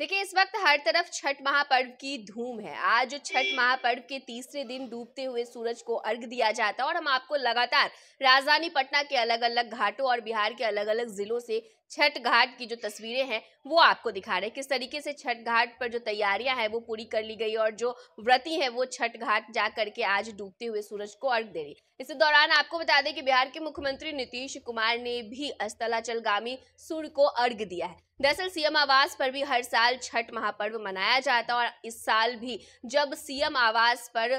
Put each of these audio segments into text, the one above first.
देखिए इस वक्त हर तरफ छठ महापर्व की धूम है आज छठ महापर्व के तीसरे दिन डूबते हुए सूरज को अर्घ दिया जाता है और हम आपको लगातार राजधानी पटना के अलग अलग घाटों और बिहार के अलग अलग जिलों से छठ घाट की जो तस्वीरें हैं वो आपको दिखा रहे हैं किस तरीके से छठ घाट पर जो तैयारियां हैं वो पूरी कर ली गई और जो व्रती हैं वो छठ घाट जा करके आज डूबते हुए सूरज को अर्घ दे रही इसी दौरान आपको बता दें कि बिहार के मुख्यमंत्री नीतीश कुमार ने भी अस्तलाचलगामी सूर्य को अर्घ दिया है दरअसल सीएम आवास पर भी हर साल छठ महापर्व मनाया जाता और इस साल भी जब सीएम आवास पर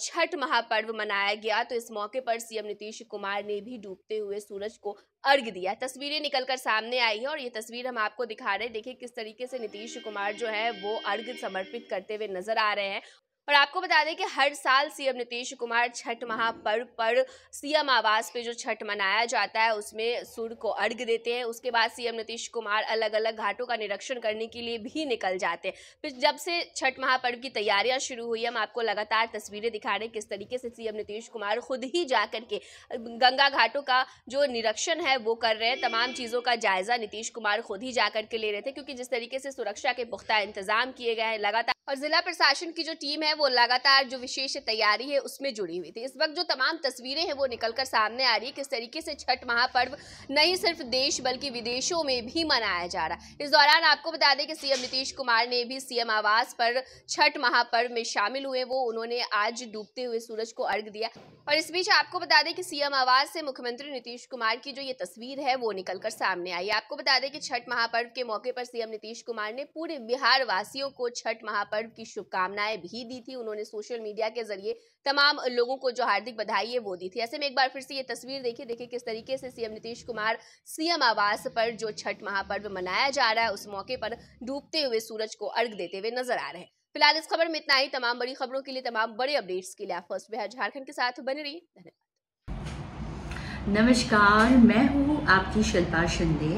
छठ महापर्व मनाया गया तो इस मौके पर सीएम नीतीश कुमार ने भी डूबते हुए सूरज को अर्घ दिया तस्वीरें निकलकर सामने आई है और ये तस्वीर हम आपको दिखा रहे हैं देखिए किस तरीके से नीतीश कुमार जो है वो अर्घ समर्पित करते हुए नजर आ रहे हैं और आपको बता दें कि हर साल सीएम नीतीश कुमार छठ महापर्व पर सीएम आवास पे जो छठ मनाया जाता है उसमें सूर्य को अर्घ देते हैं उसके बाद सीएम नीतीश कुमार अलग अलग घाटों का निरीक्षण करने के लिए भी निकल जाते हैं फिर जब से छठ महापर्व की तैयारियां शुरू हुई हम आपको लगातार तस्वीरें दिखा रहे हैं किस तरीके से सीएम नीतीश कुमार खुद ही जा करके गंगा घाटों का जो निरीक्षण है वो कर रहे हैं तमाम चीज़ों का जायजा नीतीश कुमार खुद ही जा करके ले रहे थे क्योंकि जिस तरीके से सुरक्षा के पुख्ता इंतजाम किए गए हैं लगातार और जिला प्रशासन की जो टीम है वो लगातार जो विशेष तैयारी है उसमें जुड़ी हुई थी इस वक्त जो तमाम तस्वीरें हैं वो निकलकर सामने आ रही है किस तरीके से छठ महापर्व नहीं सिर्फ देश बल्कि विदेशों में भी मनाया जा रहा इस दौरान आपको बता दें कि सीएम नीतीश कुमार ने भी सीएम आवास पर छठ महापर्व में शामिल हुए वो उन्होंने आज डूबते हुए सूरज को अर्घ दिया और इस बीच आपको बता दें कि सीएम आवास से मुख्यमंत्री नीतीश कुमार की जो ये तस्वीर है वो निकलकर सामने आई आपको बता दें कि छठ महापर्व के मौके पर सीएम नीतीश कुमार ने पूरे बिहार वासियों को छठ महापर्व पर्व की शुभकामनाएं भी दी थी उन्होंने सोशल मीडिया के जरिए तमाम लोगों को जो हार्दिक बधाई है वो दी थी ऐसे में एक बार फिर से ये तस्वीर देखिए देखिए किस तरीके से सीएम नीतीश कुमार सीएम आवास पर जो छठ महापर्व मनाया जा रहा है उस मौके पर डूबते हुए सूरज को अर्घ देते हुए नजर आ रहे हैं फिलहाल इस खबर में इतना ही तमाम बड़ी खबरों के लिए तमाम बड़े अपडेट्स के लिए आप फर्स्ट बिहार झारखंड के साथ बने रही धन्यवाद नमस्कार मैं हूँ आपकी शिल्पा शिंदे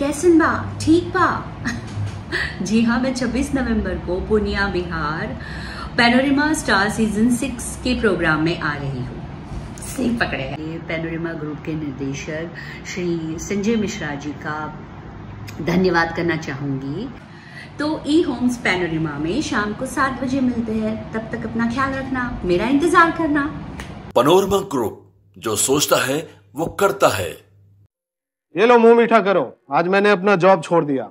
कैसे बा ठीक बा जी हाँ मैं 26 नवंबर को Purnia Bihar panorama star season six के प्रोग्राम में आ रही हूँ सिंह पकड़े हैं पैनोरिमा ग्रुप के निर्देशक श्री संजय मिश्रा जी का धन्यवाद करना चाहूँगी तो ई होम्स पैनोरिमा में शाम को सात बजे मिलते हैं तब तक अपना ख्याल रखना मेरा इंतजार करना पनोरमा ग्रुप जो सोचता है वो करता है ये लो मुंह मीठा करो आज मैंने अपना जॉब छोड़ दिया